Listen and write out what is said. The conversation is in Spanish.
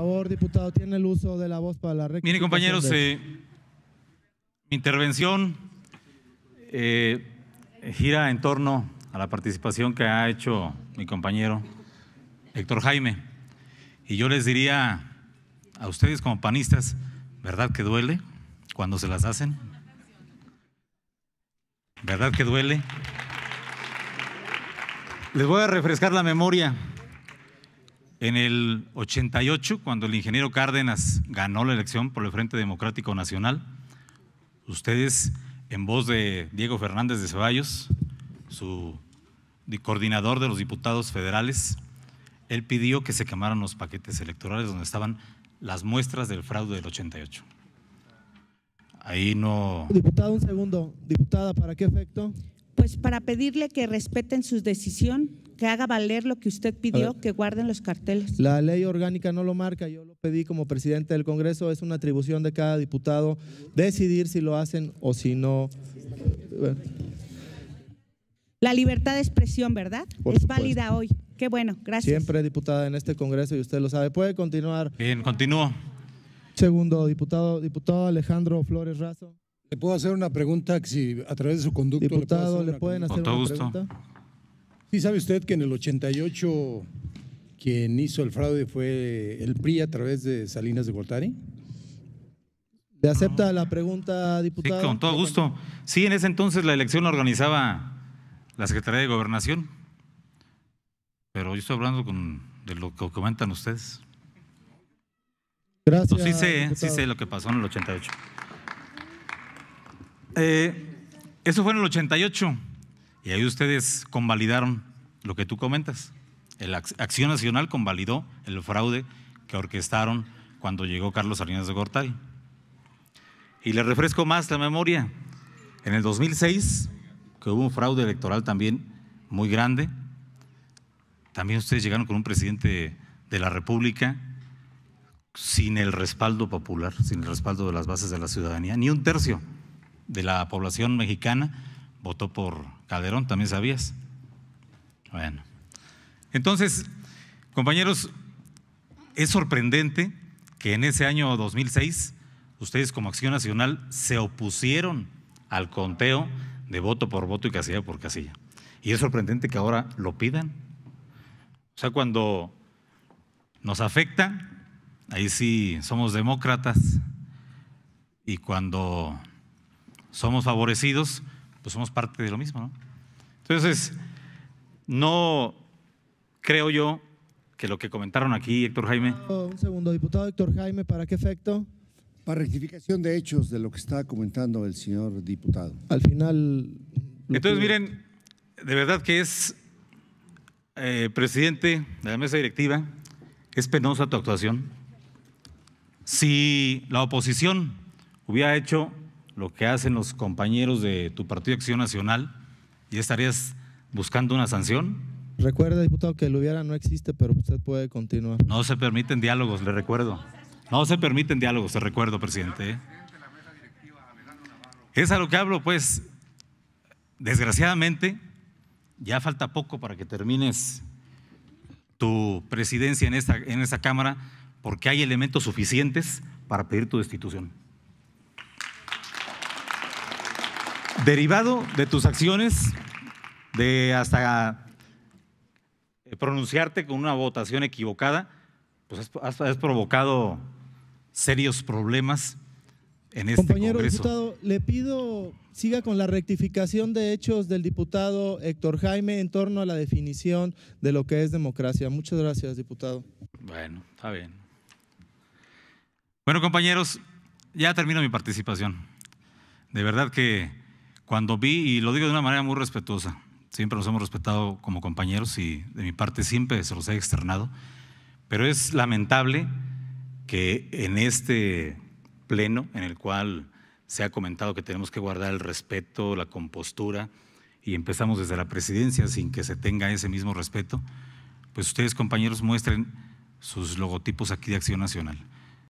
Por favor, diputado, tiene el uso de la voz para la rectificación. Miren, compañeros, eh, mi intervención eh, gira en torno a la participación que ha hecho mi compañero Héctor Jaime. Y yo les diría a ustedes como panistas, ¿verdad que duele cuando se las hacen? ¿Verdad que duele? Les voy a refrescar la memoria. En el 88, cuando el ingeniero Cárdenas ganó la elección por el Frente Democrático Nacional, ustedes, en voz de Diego Fernández de Ceballos, su coordinador de los diputados federales, él pidió que se quemaran los paquetes electorales donde estaban las muestras del fraude del 88. Ahí no. Diputado, un segundo. Diputada, ¿para qué efecto? Pues para pedirle que respeten su decisión, que haga valer lo que usted pidió, que guarden los carteles. La ley orgánica no lo marca, yo lo pedí como presidente del Congreso, es una atribución de cada diputado decidir si lo hacen o si no. La libertad de expresión, ¿verdad? es válida hoy. Qué bueno, gracias. Siempre diputada en este Congreso y usted lo sabe. Puede continuar. Bien, continúo. Segundo, diputado, diputado Alejandro Flores Razo. ¿Le puedo hacer una pregunta si a través de su conducto diputado, le, pueden hacer una pregunta? sabe usted que en el 88 quien hizo el fraude fue el PRI a través de Salinas de Gortari. ¿Le acepta la pregunta, diputado? Sí, con todo gusto. Sí, en ese entonces la elección la organizaba la Secretaría de Gobernación, pero yo estoy hablando con, de lo que comentan ustedes. Gracias. Pues sí sé, sí sé lo que pasó en el 88. Eh, eso fue en el 88. Y ahí ustedes convalidaron lo que tú comentas. La Acción Nacional convalidó el fraude que orquestaron cuando llegó Carlos Salinas de Gortari. Y le refresco más la memoria. En el 2006, que hubo un fraude electoral también muy grande, también ustedes llegaron con un presidente de la República sin el respaldo popular, sin el respaldo de las bases de la ciudadanía. Ni un tercio de la población mexicana votó por Calderón, también sabías. Bueno. Entonces, compañeros, es sorprendente que en ese año 2006 ustedes como Acción Nacional se opusieron al conteo de voto por voto y casilla por casilla. Y es sorprendente que ahora lo pidan. O sea, cuando nos afecta, ahí sí somos demócratas. Y cuando somos favorecidos, pues somos parte de lo mismo. ¿no? Entonces, no creo yo que lo que comentaron aquí, Héctor Jaime. Un segundo, diputado Héctor Jaime, ¿para qué efecto? Para rectificación de hechos de lo que está comentando el señor diputado. Al final... Entonces, miren, de verdad que es, eh, presidente de la mesa directiva, es penosa tu actuación. Si la oposición hubiera hecho lo que hacen los compañeros de tu Partido Acción Nacional y estarías buscando una sanción? Recuerda, diputado, que el hubiera no existe, pero usted puede continuar. No se permiten diálogos, le recuerdo. No se permiten diálogos, le recuerdo, presidente. ¿eh? Es a lo que hablo, pues, desgraciadamente, ya falta poco para que termines tu presidencia en esta, en esta Cámara, porque hay elementos suficientes para pedir tu destitución. Derivado de tus acciones, de hasta eh, pronunciarte con una votación equivocada, pues has, provocado serios problemas en este Compañero diputado, le pido siga con la rectificación de hechos del diputado Héctor Jaime en torno a la definición de lo que es democracia. Muchas gracias, diputado. Bueno, está bien. Bueno, compañeros, ya termino mi participación. De verdad que cuando vi, y lo digo de una manera muy respetuosa, siempre nos hemos respetado como compañeros y de mi parte siempre se los he externado, pero es lamentable que en este pleno en el cual se ha comentado que tenemos que guardar el respeto, la compostura, y empezamos desde la presidencia sin que se tenga ese mismo respeto, pues ustedes compañeros muestren sus logotipos aquí de Acción Nacional.